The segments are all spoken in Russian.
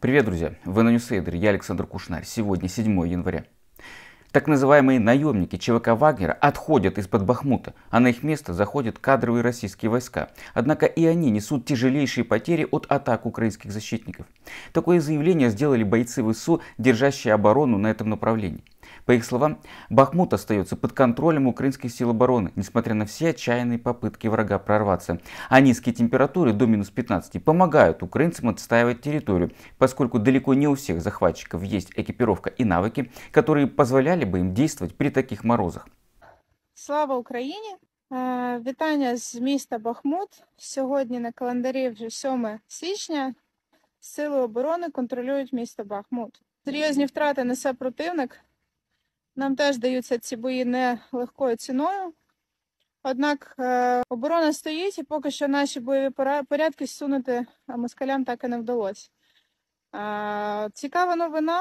Привет, друзья! Вы на Ньюсейдер, я Александр Кушнарь. Сегодня 7 января. Так называемые наемники ЧВК Вагнера отходят из-под Бахмута, а на их место заходят кадровые российские войска. Однако и они несут тяжелейшие потери от атак украинских защитников. Такое заявление сделали бойцы ВСУ, держащие оборону на этом направлении. По их словам, Бахмут остается под контролем украинских сил обороны, несмотря на все отчаянные попытки врага прорваться. А низкие температуры до минус 15 помогают украинцам отстаивать территорию, поскольку далеко не у всех захватчиков есть экипировка и навыки, которые позволяли бы им действовать при таких морозах. Слава Украине! Э, Вітання з міста Бахмут. Сьогодні на календарі вже 7 січня. Сили оборони контролюють місто Бахмут. Серйозні втрати несе противник. Нам теж даються ці бої не легкою ціною. Однак е, оборона стоїть і поки що наші бойові порядки сунути е, москалям так і не вдалося. Е, цікава новина.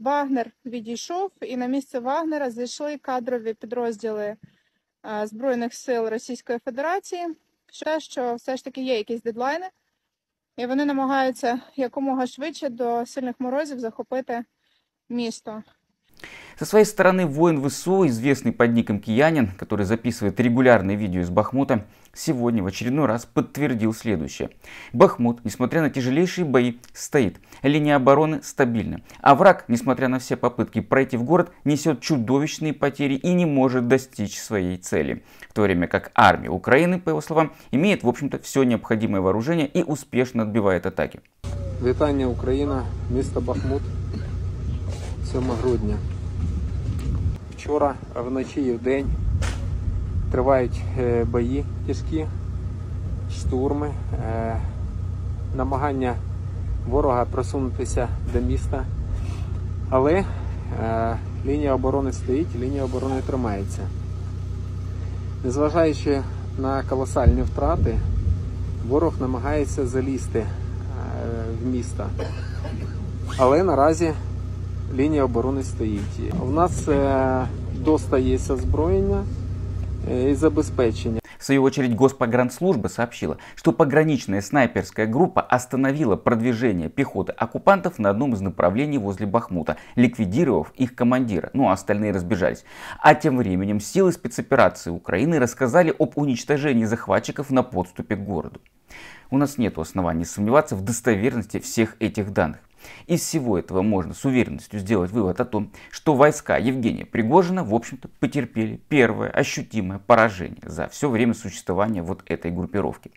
Вагнер відійшов, і на місце Вагнера зайшли кадрові підрозділи Збройних сил Російської Федерації. Ще що все ж таки є якісь дедлайни, і вони намагаються якомога швидше до сильних морозів захопити місто. Со своей стороны воин ВСУ, известный под ником Киянин, который записывает регулярные видео из Бахмута, сегодня в очередной раз подтвердил следующее. Бахмут, несмотря на тяжелейшие бои, стоит. Линия обороны стабильна. А враг, несмотря на все попытки пройти в город, несет чудовищные потери и не может достичь своей цели. В то время как армия Украины, по его словам, имеет, в общем-то, все необходимое вооружение и успешно отбивает атаки. Витание Украина, место Бахмут, 7 грудня. вчора, вночі і в день, тривають е, бої тяжкі, штурми, е, намагання ворога просунутися до міста. Але е, лінія оборони стоїть, лінія оборони тримається. Незважаючи на колосальні втрати, ворог намагається залізти в місто. Але наразі лінія оборони стоїть. У нас достається зброєння и забеспечения. В свою очередь Госпогранслужба сообщила, что пограничная снайперская группа остановила продвижение пехоты оккупантов на одном из направлений возле Бахмута, ликвидировав их командира, ну а остальные разбежались. А тем временем силы спецоперации Украины рассказали об уничтожении захватчиков на подступе к городу. У нас нет оснований сомневаться в достоверности всех этих данных. Из всего этого можно с уверенностью сделать вывод о том, что войска Евгения Пригожина, в общем-то, потерпели первое ощутимое поражение за все время существования вот этой группировки.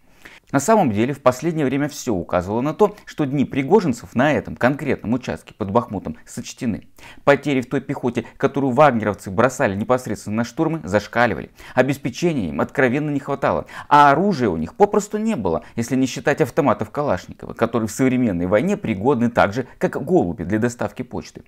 На самом деле, в последнее время все указывало на то, что дни пригожинцев на этом конкретном участке под Бахмутом сочтены. Потери в той пехоте, которую вагнеровцы бросали непосредственно на штурмы, зашкаливали. Обеспечения им откровенно не хватало, а оружия у них попросту не было, если не считать автоматов Калашникова, которые в современной войне пригодны так же, как голуби для доставки почты.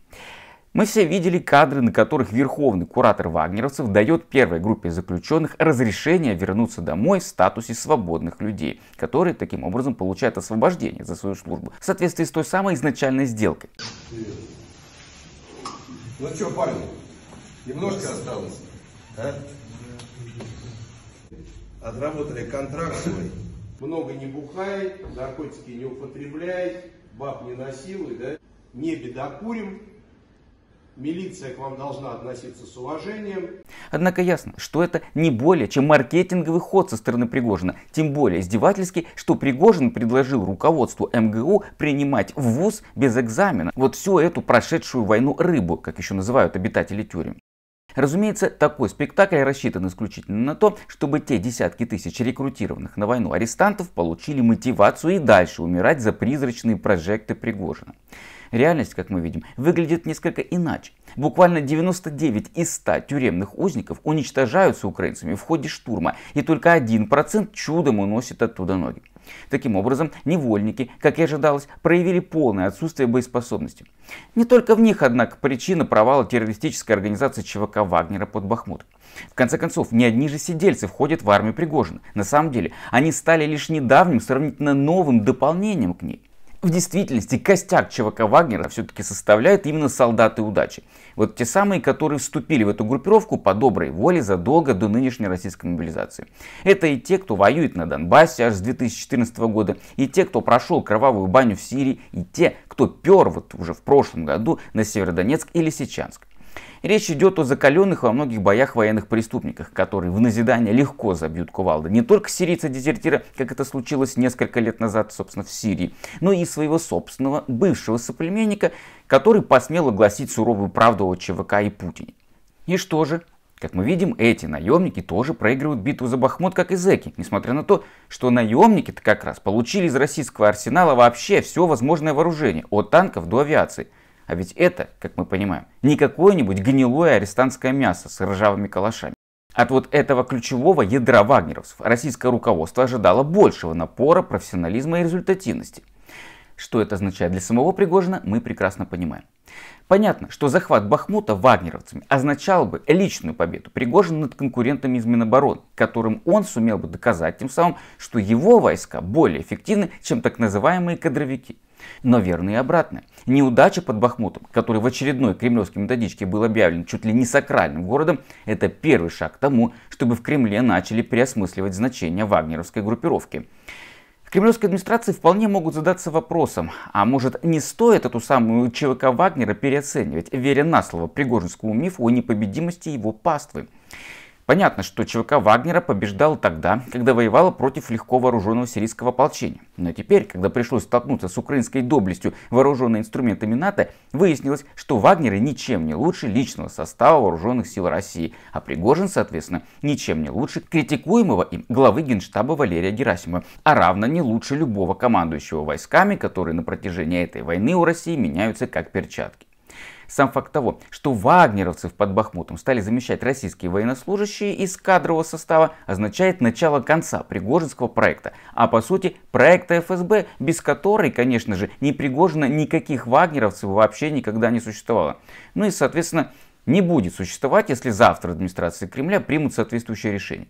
Мы все видели кадры, на которых верховный куратор вагнеровцев дает первой группе заключенных разрешение вернуться домой в статусе свободных людей, которые таким образом получают освобождение за свою службу в соответствии с той самой изначальной сделкой. Ну что, парни, немножко осталось, а? Отработали контракт свой. Много не бухай, наркотики не употребляй, баб не насилуй, да? Не бедокурим, Милиция к вам должна относиться с уважением. Однако ясно, что это не более, чем маркетинговый ход со стороны Пригожина. Тем более издевательский, что Пригожин предложил руководству МГУ принимать в ВУЗ без экзамена. Вот всю эту прошедшую войну рыбу, как еще называют обитатели тюрем. Разумеется, такой спектакль рассчитан исключительно на то, чтобы те десятки тысяч рекрутированных на войну арестантов получили мотивацию и дальше умирать за призрачные прожекты Пригожина. Реальность, как мы видим, выглядит несколько иначе. Буквально 99 из 100 тюремных узников уничтожаются украинцами в ходе штурма, и только 1% чудом уносит оттуда ноги. Таким образом, невольники, как и ожидалось, проявили полное отсутствие боеспособности. Не только в них, однако, причина провала террористической организации ЧВК Вагнера под Бахмут. В конце концов, не одни же сидельцы входят в армию Пригожина. На самом деле, они стали лишь недавним, сравнительно новым дополнением к ней. В действительности костяк ЧВК Вагнера все-таки составляют именно солдаты удачи. Вот те самые, которые вступили в эту группировку по доброй воле задолго до нынешней российской мобилизации. Это и те, кто воюет на Донбассе аж с 2014 года, и те, кто прошел кровавую баню в Сирии, и те, кто пер вот уже в прошлом году на Северодонецк или Сечанск. Речь идет о закаленных во многих боях военных преступниках, которые в назидание легко забьют кувалды. Не только сирийца-дезертира, как это случилось несколько лет назад, собственно, в Сирии, но и своего собственного бывшего соплеменника, который посмел огласить суровую правду о ЧВК и Путине. И что же? Как мы видим, эти наемники тоже проигрывают битву за Бахмут, как и зэки, несмотря на то, что наемники-то как раз получили из российского арсенала вообще все возможное вооружение, от танков до авиации – а ведь это, как мы понимаем, не какое-нибудь гнилое арестантское мясо с ржавыми калашами. От вот этого ключевого ядра вагнеровцев российское руководство ожидало большего напора, профессионализма и результативности. Что это означает для самого Пригожина, мы прекрасно понимаем. Понятно, что захват Бахмута вагнеровцами означал бы личную победу Пригожина над конкурентами из Минобороны, которым он сумел бы доказать тем самым, что его войска более эффективны, чем так называемые кадровики – но верно и обратное. Неудача под Бахмутом, который в очередной кремлевской методичке был объявлен чуть ли не сакральным городом, это первый шаг к тому, чтобы в Кремле начали переосмысливать значение вагнеровской группировки. В кремлевской администрации вполне могут задаться вопросом, а может не стоит эту самую ЧВК Вагнера переоценивать, веря на слово пригожинскому мифу о непобедимости его паствы. Понятно, что ЧВК Вагнера побеждал тогда, когда воевала против легко вооруженного сирийского ополчения. Но теперь, когда пришлось столкнуться с украинской доблестью, вооруженной инструментами НАТО, выяснилось, что Вагнеры ничем не лучше личного состава вооруженных сил России, а Пригожин, соответственно, ничем не лучше критикуемого им главы генштаба Валерия Герасимова, а равно не лучше любого командующего войсками, которые на протяжении этой войны у России меняются как перчатки. Сам факт того, что вагнеровцев под Бахмутом стали замещать российские военнослужащие из кадрового состава, означает начало конца Пригожинского проекта, а по сути проекта ФСБ, без которой, конечно же, не Пригожина никаких вагнеровцев вообще никогда не существовало. Ну и, соответственно, не будет существовать, если завтра администрации Кремля примут соответствующее решение.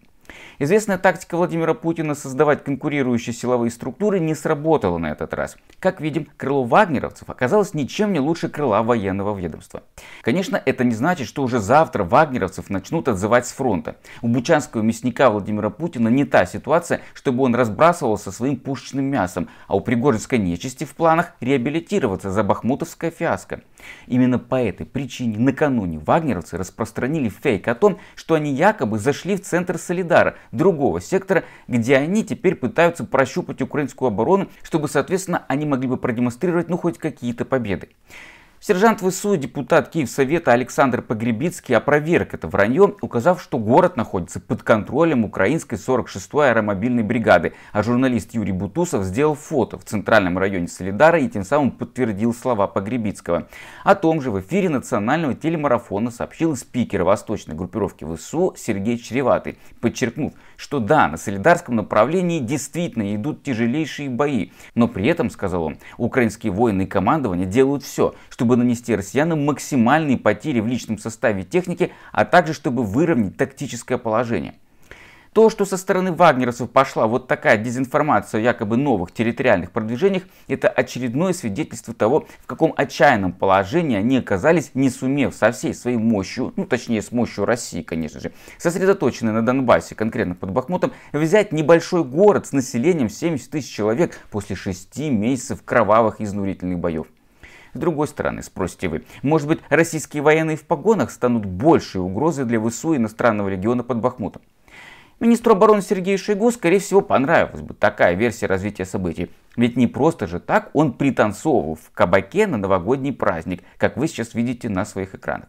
Известная тактика Владимира Путина создавать конкурирующие силовые структуры не сработала на этот раз. Как видим, крыло вагнеровцев оказалось ничем не лучше крыла военного ведомства. Конечно, это не значит, что уже завтра вагнеровцев начнут отзывать с фронта. У бучанского мясника Владимира Путина не та ситуация, чтобы он разбрасывался своим пушечным мясом, а у пригоржской нечисти в планах реабилитироваться за бахмутовское фиаско. Именно по этой причине накануне вагнеровцы распространили фейк о том, что они якобы зашли в центр солидарности Краснодара, другого сектора, где они теперь пытаются прощупать украинскую оборону, чтобы, соответственно, они могли бы продемонстрировать, ну, хоть какие-то победы. Сержант ВСУ, депутат Киевсовета Александр Погребицкий опроверг это вранье, указав, что город находится под контролем украинской 46-й аэромобильной бригады, а журналист Юрий Бутусов сделал фото в центральном районе Солидара и тем самым подтвердил слова Погребицкого. О том же в эфире национального телемарафона сообщил спикер восточной группировки ВСУ Сергей Чреватый, подчеркнув, что да, на Солидарском направлении действительно идут тяжелейшие бои, но при этом, сказал он, украинские воины и командование делают все, чтобы нанести россиянам максимальные потери в личном составе техники, а также чтобы выровнять тактическое положение. То, что со стороны вагнеровцев пошла вот такая дезинформация о якобы новых территориальных продвижениях, это очередное свидетельство того, в каком отчаянном положении они оказались, не сумев со всей своей мощью, ну точнее с мощью России, конечно же, сосредоточенной на Донбассе, конкретно под Бахмутом, взять небольшой город с населением 70 тысяч человек после 6 месяцев кровавых изнурительных боев. С другой стороны, спросите вы, может быть российские военные в погонах станут большей угрозой для ВСУ иностранного региона под Бахмутом? Министру обороны Сергею Шойгу, скорее всего, понравилась бы такая версия развития событий. Ведь не просто же так он пританцовывал в кабаке на новогодний праздник, как вы сейчас видите на своих экранах.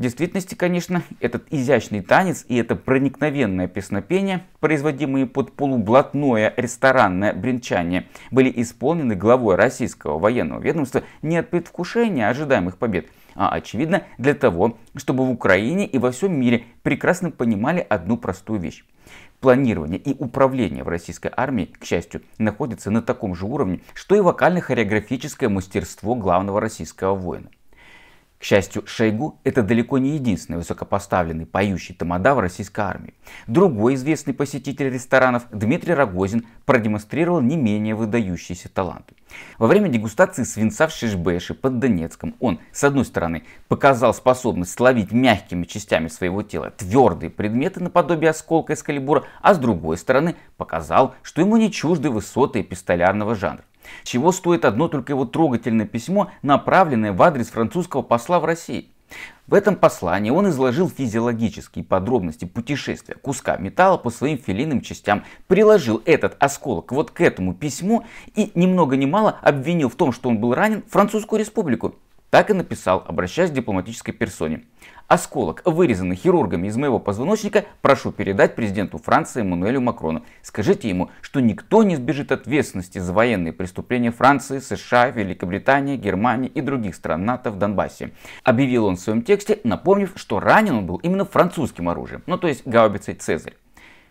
В действительности, конечно, этот изящный танец и это проникновенное песнопение, производимые под полублатное ресторанное бренчание, были исполнены главой российского военного ведомства не от предвкушения ожидаемых побед, а очевидно для того, чтобы в Украине и во всем мире прекрасно понимали одну простую вещь. Планирование и управление в российской армии, к счастью, находятся на таком же уровне, что и вокально-хореографическое мастерство главного российского воина. К счастью, Шойгу – это далеко не единственный высокопоставленный поющий тамада в российской армии. Другой известный посетитель ресторанов Дмитрий Рогозин продемонстрировал не менее выдающиеся таланты. Во время дегустации свинца в Шишбэше под Донецком он, с одной стороны, показал способность словить мягкими частями своего тела твердые предметы наподобие осколка из калибура, а с другой стороны показал, что ему не чужды высоты эпистолярного жанра. Чего стоит одно только его трогательное письмо, направленное в адрес французского посла в России. В этом послании он изложил физиологические подробности путешествия куска металла по своим филейным частям, приложил этот осколок вот к этому письму и ни много ни мало обвинил в том, что он был ранен, Французскую республику. Так и написал, обращаясь к дипломатической персоне. Осколок, вырезанный хирургами из моего позвоночника, прошу передать президенту Франции Эммануэлю Макрону. Скажите ему, что никто не сбежит ответственности за военные преступления Франции, США, Великобритании, Германии и других стран НАТО в Донбассе. Объявил он в своем тексте, напомнив, что ранен он был именно французским оружием, ну то есть гаубицей Цезарь.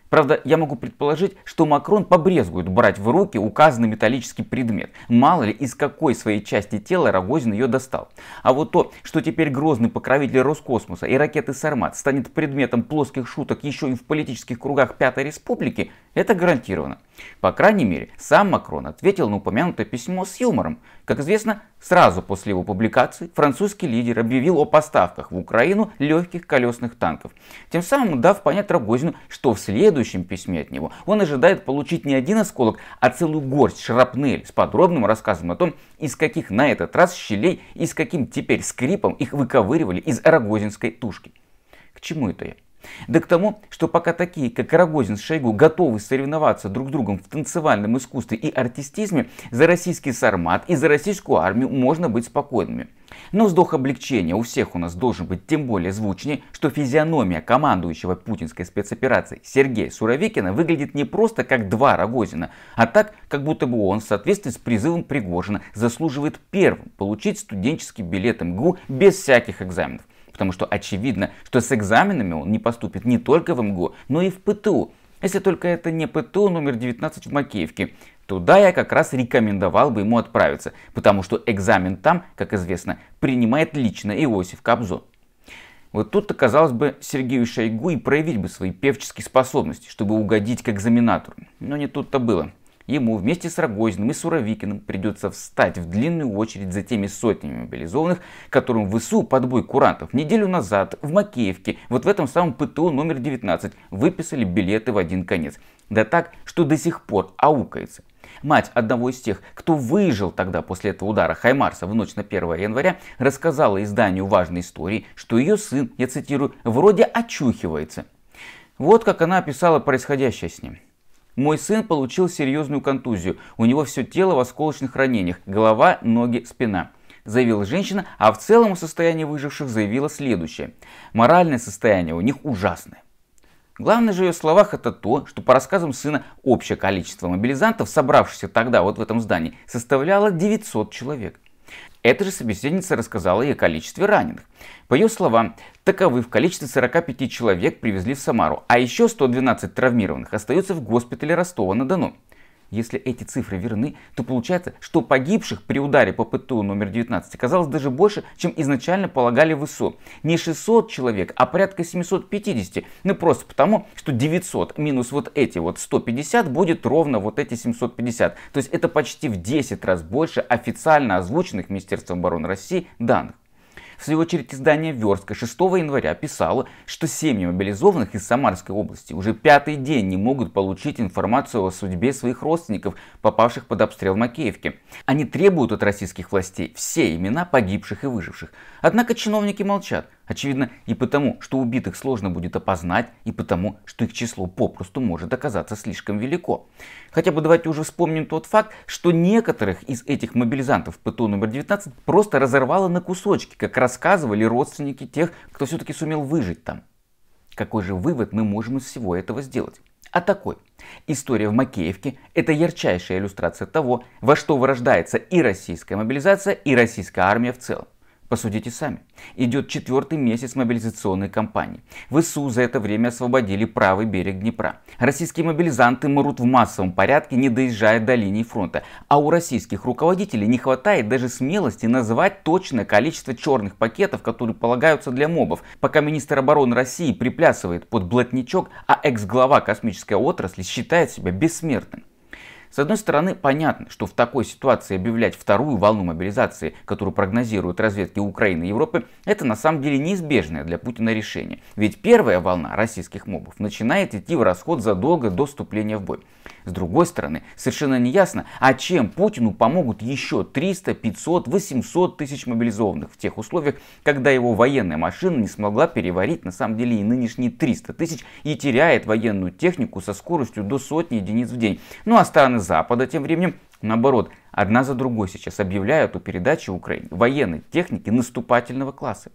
Правда, я могу предположить, что Макрон побрезгует брать в руки указанный металлический предмет. Мало ли, из какой своей части тела Рогозин ее достал. А вот то, что теперь грозный покровитель Роскосмоса и ракеты «Сармат» станет предметом плоских шуток еще и в политических кругах Пятой Республики – это гарантированно. По крайней мере, сам Макрон ответил на упомянутое письмо с юмором. Как известно, сразу после его публикации французский лидер объявил о поставках в Украину легких колесных танков, тем самым дав понять Рогозину, что в следующем письме от него он ожидает получить не один осколок, а целую горсть шрапнель с подробным рассказом о том, из каких на этот раз щелей и с каким теперь скрипом их выковыривали из рогозинской тушки. К чему это я? Да к тому, что пока такие, как Рогозин с Шойгу, готовы соревноваться друг с другом в танцевальном искусстве и артистизме, за российский сармат и за российскую армию можно быть спокойными. Но вздох облегчения у всех у нас должен быть тем более звучнее, что физиономия командующего путинской спецоперации Сергея Суровикина выглядит не просто как два Рогозина, а так, как будто бы он в соответствии с призывом Пригожина заслуживает первым получить студенческий билет МГУ без всяких экзаменов потому что очевидно, что с экзаменами он не поступит не только в МГУ, но и в ПТУ. Если только это не ПТУ номер 19 в Макеевке, туда я как раз рекомендовал бы ему отправиться, потому что экзамен там, как известно, принимает лично Иосиф Кобзон. Вот тут казалось бы, Сергею Шойгу и проявить бы свои певческие способности, чтобы угодить к экзаменатору. Но не тут-то было. Ему вместе с Рогозиным и Суровикиным придется встать в длинную очередь за теми сотнями мобилизованных, которым в ИСУ под бой курантов неделю назад в Макеевке, вот в этом самом ПТУ номер 19, выписали билеты в один конец. Да так, что до сих пор аукается. Мать одного из тех, кто выжил тогда после этого удара Хаймарса в ночь на 1 января, рассказала изданию важной истории, что ее сын, я цитирую, вроде очухивается. Вот как она описала происходящее с ним. Мой сын получил серьезную контузию. У него все тело в осколочных ранениях. Голова, ноги, спина заявила женщина, а в целом о состоянии выживших заявила следующее. Моральное состояние у них ужасное. Главное же в ее словах это то, что по рассказам сына общее количество мобилизантов, собравшихся тогда вот в этом здании, составляло 900 человек. Эта же собеседница рассказала ей о количестве раненых. По ее словам, таковы в количестве 45 человек привезли в Самару, а еще 112 травмированных остаются в госпитале Ростова-на-Дону. Если эти цифры верны, то получается, что погибших при ударе по ПТУ номер 19 оказалось даже больше, чем изначально полагали в ИСО. Не 600 человек, а порядка 750. Ну просто потому, что 900 минус вот эти вот 150 будет ровно вот эти 750. То есть это почти в 10 раз больше официально озвученных Министерством обороны России данных. В свою очередь издание «Верстка» 6 января писало, что семьи мобилизованных из Самарской области уже пятый день не могут получить информацию о судьбе своих родственников, попавших под обстрел Макеевки. Они требуют от российских властей все имена погибших и выживших. Однако чиновники молчат. Очевидно и потому, что убитых сложно будет опознать, и потому, что их число попросту может оказаться слишком велико. Хотя бы давайте уже вспомним тот факт, что некоторых из этих мобилизантов ПТУ номер 19 просто разорвало на кусочки, как рассказывали родственники тех, кто все-таки сумел выжить там. Какой же вывод мы можем из всего этого сделать? А такой. История в Макеевке – это ярчайшая иллюстрация того, во что вырождается и российская мобилизация, и российская армия в целом. Посудите сами. Идет четвертый месяц мобилизационной кампании. В ИСУ за это время освободили правый берег Днепра. Российские мобилизанты мрут в массовом порядке, не доезжая до линии фронта. А у российских руководителей не хватает даже смелости назвать точное количество черных пакетов, которые полагаются для мобов. Пока министр обороны России приплясывает под блатничок, а экс-глава космической отрасли считает себя бессмертным. С одной стороны, понятно, что в такой ситуации объявлять вторую волну мобилизации, которую прогнозируют разведки Украины и Европы, это на самом деле неизбежное для Путина решение. Ведь первая волна российских мобов начинает идти в расход задолго до вступления в бой. С другой стороны, совершенно не ясно, а чем Путину помогут еще 300, 500, 800 тысяч мобилизованных в тех условиях, когда его военная машина не смогла переварить на самом деле и нынешние 300 тысяч и теряет военную технику со скоростью до сотни единиц в день. Ну а страны Запада тем временем Наоборот, одна за другой сейчас объявляют о передаче Украине военной техники наступательного класса.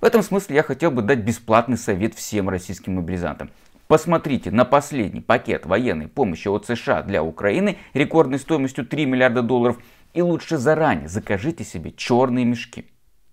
В этом смысле я хотел бы дать бесплатный совет всем российским мобилизантам. Посмотрите на последний пакет военной помощи от США для Украины рекордной стоимостью 3 миллиарда долларов и лучше заранее закажите себе черные мешки.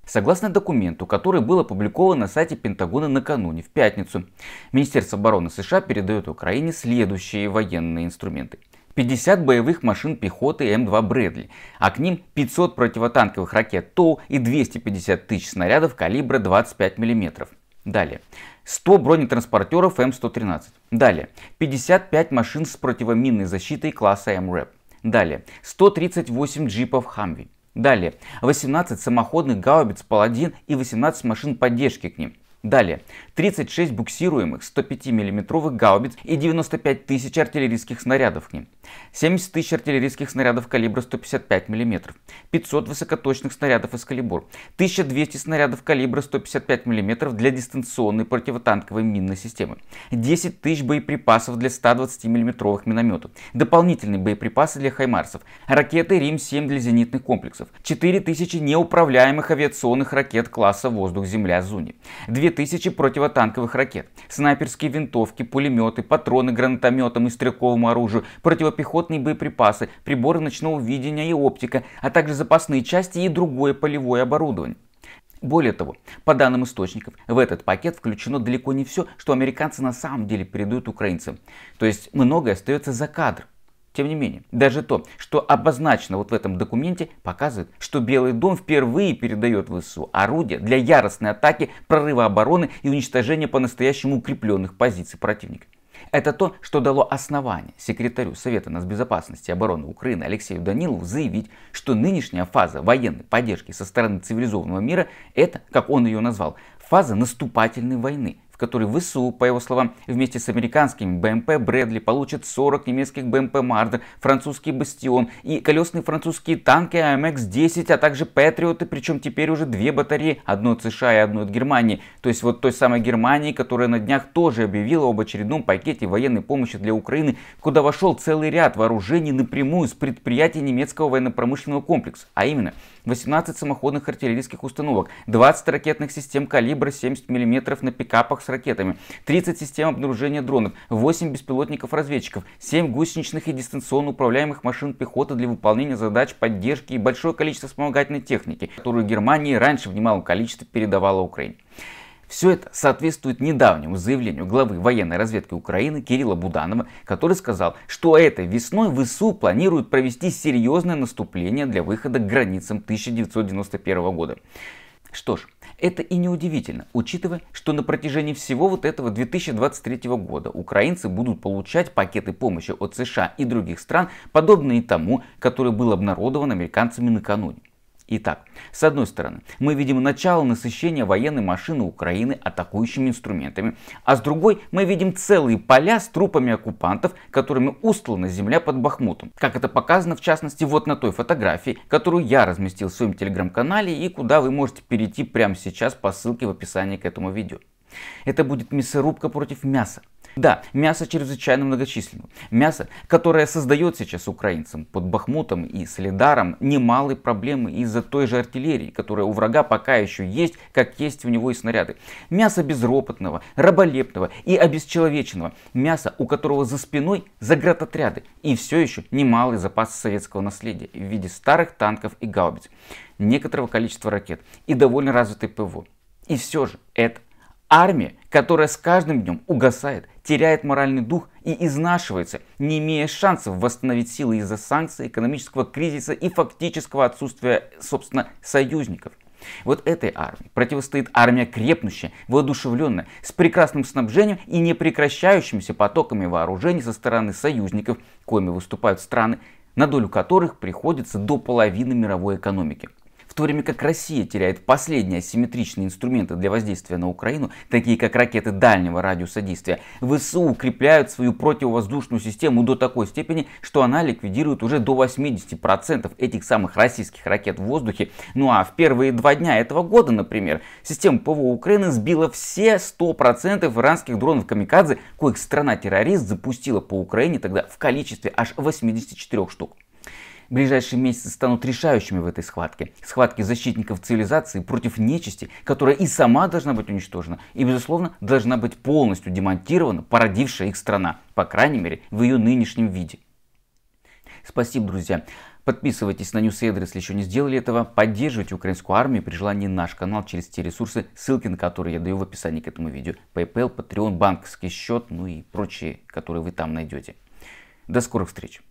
Согласно документу, который был опубликован на сайте Пентагона накануне, в пятницу, Министерство обороны США передает Украине следующие военные инструменты. 50 боевых машин пехоты М2 «Брэдли», а к ним 500 противотанковых ракет ТОУ и 250 тысяч снарядов калибра 25 мм. Далее. 100 бронетранспортеров М113. Эм Далее, 55 машин с противоминной защитой класса МРЭП. Эм Далее, 138 джипов Хамви. Далее, 18 самоходных гаубиц «Паладин» и 18 машин поддержки к ним – Далее, 36 буксируемых 105 миллиметровых гаубиц и 95 тысяч артиллерийских снарядов к ним, 70 тысяч артиллерийских снарядов калибра 155 мм, 500 высокоточных снарядов из «Эскалибур», 1200 снарядов калибра 155 мм для дистанционной противотанковой минной системы, 10 тысяч боеприпасов для 120 мм минометов, дополнительные боеприпасы для «Хаймарсов», ракеты «Рим-7» для зенитных комплексов, 4000 неуправляемых авиационных ракет класса «Воздух-Земля-Зуни», 2000 тысячи противотанковых ракет, снайперские винтовки, пулеметы, патроны гранатометам и стрелковому оружию, противопехотные боеприпасы, приборы ночного видения и оптика, а также запасные части и другое полевое оборудование. Более того, по данным источников, в этот пакет включено далеко не все, что американцы на самом деле передают украинцам. То есть многое остается за кадром. Тем не менее, даже то, что обозначено вот в этом документе, показывает, что Белый дом впервые передает ВСУ орудия для яростной атаки, прорыва обороны и уничтожения по-настоящему укрепленных позиций противника. Это то, что дало основание секретарю Совета нацбезопасности и обороны Украины Алексею Данилову заявить, что нынешняя фаза военной поддержки со стороны цивилизованного мира – это, как он ее назвал, фаза наступательной войны – в которой ВСУ, по его словам, вместе с американскими БМП «Брэдли» получит 40 немецких БМП Мардер, французский «Бастион» и колесные французские танки АМХ-10, а также «Патриоты», причем теперь уже две батареи, одну от США и одну от Германии. То есть вот той самой Германии, которая на днях тоже объявила об очередном пакете военной помощи для Украины, куда вошел целый ряд вооружений напрямую с предприятий немецкого военно-промышленного комплекса. А именно – 18 самоходных артиллерийских установок, 20 ракетных систем калибра 70 мм на пикапах с ракетами, 30 систем обнаружения дронов, 8 беспилотников-разведчиков, 7 гусеничных и дистанционно управляемых машин пехоты для выполнения задач поддержки и большое количество вспомогательной техники, которую Германия раньше в немалом количестве передавала Украине. Все это соответствует недавнему заявлению главы военной разведки Украины Кирилла Буданова, который сказал, что этой весной ВСУ планируют провести серьезное наступление для выхода к границам 1991 года. Что ж, это и неудивительно, учитывая, что на протяжении всего вот этого 2023 года украинцы будут получать пакеты помощи от США и других стран, подобные тому, который был обнародован американцами накануне. Итак, с одной стороны, мы видим начало насыщения военной машины Украины атакующими инструментами, а с другой мы видим целые поля с трупами оккупантов, которыми устлана земля под Бахмутом, как это показано в частности вот на той фотографии, которую я разместил в своем телеграм-канале и куда вы можете перейти прямо сейчас по ссылке в описании к этому видео. Это будет мясорубка против мяса. Да, мясо чрезвычайно многочисленно. Мясо, которое создает сейчас украинцам под Бахмутом и Солидаром немалые проблемы из-за той же артиллерии, которая у врага пока еще есть, как есть у него и снаряды. Мясо безропотного, раболепного и обесчеловеченного. Мясо, у которого за спиной заградотряды и все еще немалый запас советского наследия в виде старых танков и гаубиц, некоторого количества ракет и довольно развитой ПВО. И все же это Армия, которая с каждым днем угасает, теряет моральный дух и изнашивается, не имея шансов восстановить силы из-за санкций, экономического кризиса и фактического отсутствия, собственно, союзников. Вот этой армии противостоит армия крепнущая, воодушевленная, с прекрасным снабжением и непрекращающимися потоками вооружений со стороны союзников, коими выступают страны, на долю которых приходится до половины мировой экономики то время как Россия теряет последние асимметричные инструменты для воздействия на Украину, такие как ракеты дальнего радиуса действия, ВСУ укрепляют свою противовоздушную систему до такой степени, что она ликвидирует уже до 80% этих самых российских ракет в воздухе. Ну а в первые два дня этого года, например, система ПВО Украины сбила все 100% иранских дронов Камикадзе, коих страна-террорист запустила по Украине тогда в количестве аж 84 штук. Ближайшие месяцы станут решающими в этой схватке. Схватке защитников цивилизации против нечисти, которая и сама должна быть уничтожена, и, безусловно, должна быть полностью демонтирована породившая их страна, по крайней мере, в ее нынешнем виде. Спасибо, друзья. Подписывайтесь на NewsAid, если еще не сделали этого. Поддерживайте украинскую армию, при желании наш канал через те ресурсы, ссылки на которые я даю в описании к этому видео. PayPal, Patreon, банковский счет, ну и прочие, которые вы там найдете. До скорых встреч!